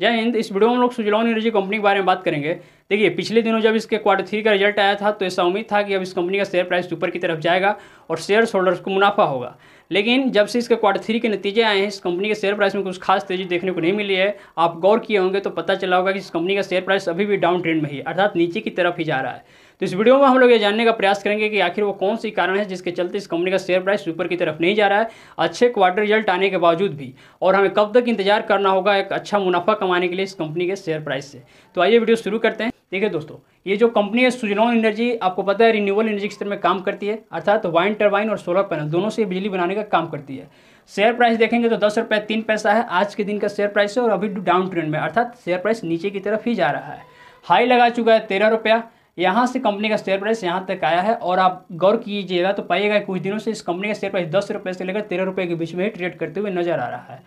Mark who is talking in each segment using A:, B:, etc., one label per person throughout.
A: जय हिंद इस वीडियो में हम लोग सुजलॉन एनर्जी कंपनी के बारे में बात करेंगे देखिए पिछले दिनों जब इसके क्वार्टर थ्री का रिजल्ट आया था तो ऐसा उम्मीद था कि अब इस कंपनी का शेयर प्राइस ऊपर की तरफ जाएगा और शेयर होल्डर्स को मुनाफा होगा लेकिन जब से इसके क्वार्टर थ्री के नतीजे आए हैं इस कंपनी के शेयर प्राइस में कुछ खास तेजी देखने को नहीं मिली है आप गौर किए होंगे तो पता चला होगा कि इस कंपनी का शेयर प्राइस अभी भी डाउन ट्रेंड में ही अर्थात नीचे की तरफ ही जा रहा है तो इस वीडियो में हम लोग ये जानने का प्रयास करेंगे कि आखिर वो कौन सी कारण है जिसके चलते इस कंपनी का शेयर प्राइस ऊपर की तरफ नहीं जा रहा है अच्छे क्वार्टर रिजल्ट आने के बावजूद भी और हमें कब तक इंतजार करना होगा एक अच्छा मुनाफा कमाने के लिए इस कंपनी के शेयर प्राइस से तो आइए वीडियो शुरू करते हैं देखिए दोस्तों ये जो कंपनी है सुजलॉन एनर्जी आपको पता है रिन्यूबल एनर्जी क्षेत्र में काम करती है अर्थात वाइन टर्बाइन और सोलर पैनल दोनों से बिजली बनाने का काम करती है शेयर प्राइस देखेंगे तो दस रुपये तीन पैसा है आज के दिन का शेयर प्राइस है और अभी डाउन ट्रेंड में अर्थात शेयर प्राइस नीचे की तरफ ही जा रहा है हाई लगा चुका है तेरह रुपया यहाँ से कंपनी का शेयर प्राइस यहाँ तक आया है और आप गौर कीजिएगा तो पाइएगा कुछ दिनों से इस कंपनी का शेयर प्राइस दस रुपये से लेकर तेरह रुपये के बीच में ही ट्रेड करते हुए नजर आ रहा है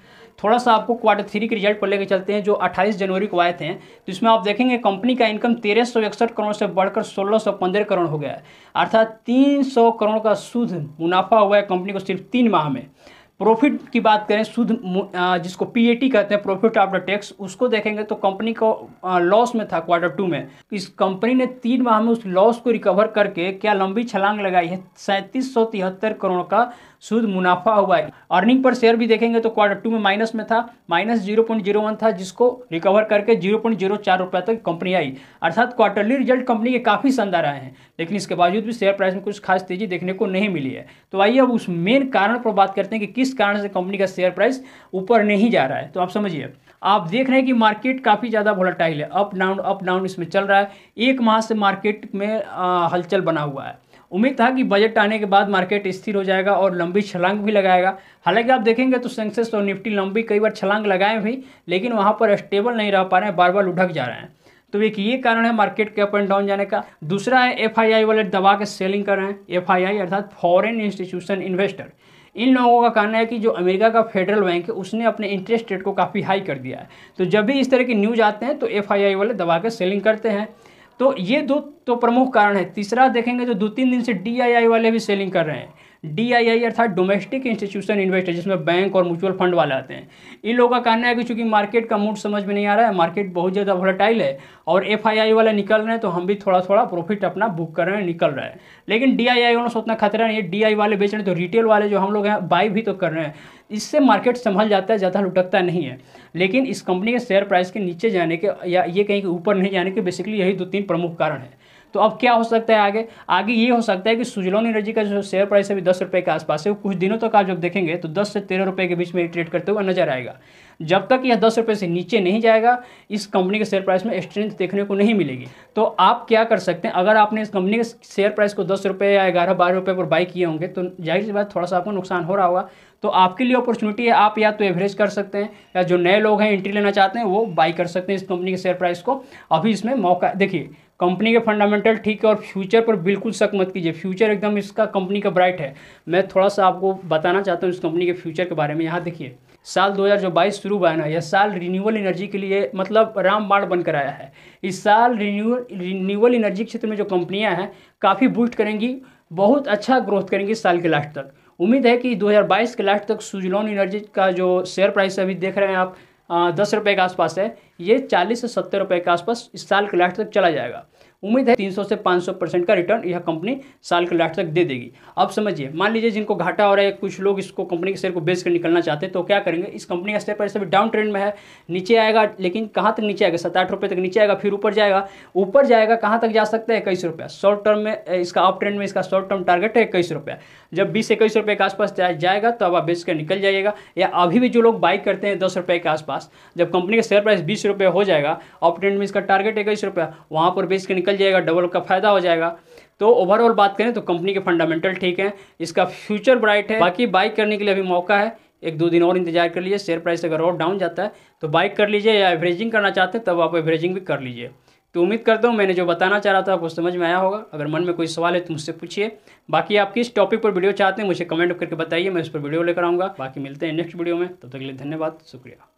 A: थोड़ा सा आपको क्वार्टर थ्री के रिजल्ट पर लेकर चलते हैं जो 28 जनवरी को आए थे तो इसमें आप देखेंगे कंपनी का इनकम तेरह करोड़ से बढ़कर सोलह करोड़ हो गया है अर्थात तीन करोड़ का शुद्ध मुनाफा हुआ है कंपनी को सिर्फ तीन माह में प्रॉफिट की बात करें शुद्ध जिसको पीएटी कहते हैं प्रॉफिट आफ्टर टैक्स उसको देखेंगे तो कंपनी को लॉस में था क्वार्टर टू में इस कंपनी ने तीन माह में उस लॉस को रिकवर करके क्या लंबी छलांग लगाई है सैंतीस करोड़ का शुद्ध मुनाफा हुआ है अर्निंग पर शेयर भी देखेंगे तो क्वार्टर टू में माइनस में था minus zero point zero one था जिसको रिकवर करके जीरो पॉइंट जीरो चार रुपये तक कंपनी आई अर्थात क्वार्टरली रिजल्ट कंपनी के काफ़ी शानदार आए हैं लेकिन इसके बावजूद भी शेयर प्राइस में कुछ खास तेजी देखने को नहीं मिली है तो आइए अब उस मेन कारण पर बात करते हैं कि किस किस कारण से कंपनी का शेयर प्राइस ऊपर नहीं जा रहा है तो आप समझिए आप देख रहे हैं कि मार्केट काफ़ी ज़्यादा वोलाटाइल है अप डाउन अप डाउन इसमें चल रहा है एक माह से मार्केट में हलचल बना हुआ है उम्मीद था कि बजट आने के बाद मार्केट स्थिर हो जाएगा और लंबी छलांग भी लगाएगा हालांकि आप देखेंगे तो सेंसेस और निफ्टी लंबी कई बार छलांग लगाए भी लेकिन वहाँ पर स्टेबल नहीं रह पा रहे हैं बार बार उठक जा रहे हैं तो एक ये कारण है मार्केट के अप एंड डाउन जाने का दूसरा है एफ वाले दबा के सेलिंग कर रहे हैं एफ अर्थात फॉरन इंस्टीट्यूशन इन्वेस्टर इन लोगों का कहना है कि जो अमेरिका का फेडरल बैंक है उसने अपने इंटरेस्ट रेट को काफ़ी हाई कर दिया है तो जब भी इस तरह की न्यूज आते हैं तो एफ वाले दबा कर सेलिंग करते हैं तो ये दो तो प्रमुख कारण है तीसरा देखेंगे जो तो दो तीन दिन से डी वाले भी सेलिंग कर रहे हैं डी आई आई अर्थात डोमेस्टिक इंस्टीट्यूशन इन्वेस्टर जिसमें बैंक और म्यूचुअल फंड वाले आते हैं इन लोगों का कहना है कि चूंकि मार्केट का मूड समझ में नहीं आ रहा है मार्केट बहुत ज़्यादा वोलेटाइल है और एफ आई आई वाले निकल रहे हैं तो हम भी थोड़ा थोड़ा प्रॉफिट अपना बुक कर रहे हैं निकल रहा है लेकिन डी आई आई वालों से उतना खतरा नहीं है डी आई वाले बेच रहे हैं तो रिटेल वाले जो हम लोग हैं बाई भी तो कर रहे हैं इससे मार्केट संभल जाता है ज़्यादा लुटकता नहीं है लेकिन इस कंपनी के शेयर प्राइस के नीचे जाने के या ये कहीं ऊपर नहीं जाने के बेसिकली यही दो तीन प्रमुख कारण है तो अब क्या हो सकता है आगे आगे ये हो सकता है कि सुजलॉन एनर्जी का जो शेयर प्राइस अभी दस रुपये के आसपास है कुछ दिनों तक तो आप जब देखेंगे तो दस से तेरह रुपये के बीच में ट्रेड करते हुए नजर आएगा जब तक यह दस रुपये से नीचे नहीं जाएगा इस कंपनी के शेयर प्राइस में स्ट्रेंथ देखने को नहीं मिलेगी तो आप क्या कर सकते हैं अगर आपने इस कंपनी के शेयर प्राइस को दस रुपये या ग्यारह बारह रुपये पर बाई किए होंगे तो जाहिर सी बात थोड़ा सा आपको नुकसान हो रहा होगा तो आपके लिए अपॉर्चुनिटी है आप या तो एवरेज कर सकते हैं या जो नए लोग हैं एंट्री लेना चाहते हैं वो बाई कर सकते हैं इस कंपनी के शेयर प्राइस को अभी इसमें मौका देखिए कंपनी के फंडामेंटल ठीक है और फ्यूचर पर बिल्कुल शक मत कीजिए फ्यूचर एकदम इसका कंपनी का ब्राइट है मैं थोड़ा सा आपको बताना चाहता हूँ इस कंपनी के फ्यूचर के बारे में यहाँ देखिए साल 2022 शुरू हुआ है ना यह साल रिन्यूअल एनर्जी के लिए मतलब रामबाण बनकर आया है इस साल रिन्यूअल रिन्यूअल एनर्जी क्षेत्र में जो कंपनियाँ हैं काफ़ी बूस्ट करेंगी बहुत अच्छा ग्रोथ करेंगी इस साल के लास्ट तक उम्मीद है कि 2022 के लास्ट तक सुजलॉन एनर्जी का जो शेयर प्राइस अभी देख रहे हैं आप दस रुपये के आसपास है ये चालीस से सत्तर रुपये के आसपास इस साल के लास्ट तक चला जाएगा उम्मीद है 300 से 500 परसेंट का रिटर्न यह कंपनी साल के लास्ट तक दे देगी अब समझिए मान लीजिए जिनको घाटा हो रहा है कुछ लोग इसको कंपनी के शेयर को बेच कर निकलना चाहते हैं तो क्या करेंगे इस कंपनी का शेयर प्राइस अभी डाउन ट्रेंड में है नीचे आएगा लेकिन कहाँ तक नीचे आएगा सात आठ रुपये तक नीचे आएगा फिर ऊपर जाएगा ऊपर जाएगा कहाँ तक जा सकता है इक्कीस रुपया शॉर्ट टर्म में इसका अप ट्रेंड में इसका शॉर्ट टर्म टारगेट है इक्कीस रुपया जब बीस इक्कीस रुपये के आसपास जाएगा तो तो आप बेच कर निकल जाइएगा या अभी भी जो लोग बाई करते हैं दस रुपये के आसपास जब कंपनी का शेयर प्राइस बीस रुपये हो जाएगा ऑपरेंट में इसका टारगेट इक्कीस रुपया वहाँ पर बेच कर निकल जाएगा डबल का फायदा हो जाएगा तो ओवरऑल बात करें तो कंपनी के फंडामेंटल ठीक है इसका फ्यूचर ब्राइट है बाकी बाइक करने के लिए अभी मौका है एक दो दिन और इंतजार कर लीजिए शेयर प्राइस अगर और डाउन जाता है तो बाइक कर लीजिए या एवरेजिंग करना चाहते हैं तब आप एवरेजिंग भी कर लीजिए तो उम्मीद करता हूँ मैंने जो बताना चाह रहा था आपको समझ में आया होगा अगर मन में कोई सवाल है तो मुझसे पूछिए बाकी आप किस टॉपिक पर वीडियो चाहते हैं मुझे कमेंट करके बताइए मैं उस पर वीडियो लेकर आऊँगा बाकी मिलते हैं नेक्स्ट वीडियो में तब तक के लिए धन्यवाद शुक्रिया